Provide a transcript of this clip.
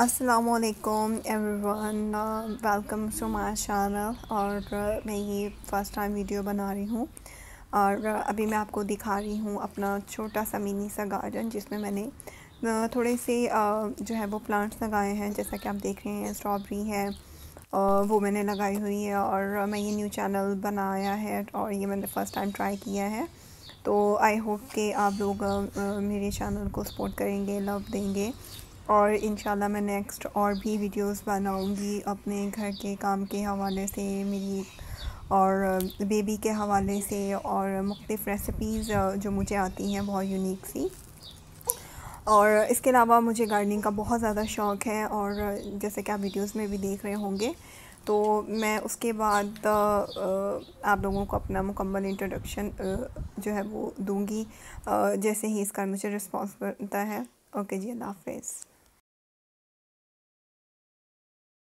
असलकुम everyone welcome to my channel और uh, मैं ये फ़र्स्ट टाइम वीडियो बना रही हूँ और uh, अभी मैं आपको दिखा रही हूँ अपना छोटा सा मिनी सा गार्डन जिसमें मैंने uh, थोड़े से जो है वो प्लांट्स लगाए हैं जैसा कि आप देख रहे हैं स्ट्रॉबेरी है वो मैंने लगाई हुई है और मैं ये न्यू चैनल बनाया है और ये मैंने फ़र्स्ट टाइम ट्राई किया है तो आई होप कि आप लोग मेरे चैनल को सपोर्ट करेंगे लव देंगे और इन मैं नेक्स्ट और भी वीडियोस बनाऊंगी अपने घर के काम के हवाले से मेरी और बेबी के हवाले से और मुख्तफ़ रेसिपीज़ जो मुझे आती हैं बहुत यूनिक सी और इसके अलावा मुझे गार्डनिंग का बहुत ज़्यादा शौक़ है और जैसे कि आप वीडियोस में भी देख रहे होंगे तो मैं उसके बाद आप लोगों को अपना मुकम्मल इंट्रोडक्शन जो है वो दूँगी जैसे ही इसका मुझे रिस्पॉन्स बनता है ओके जी अल्लाह हाफिज़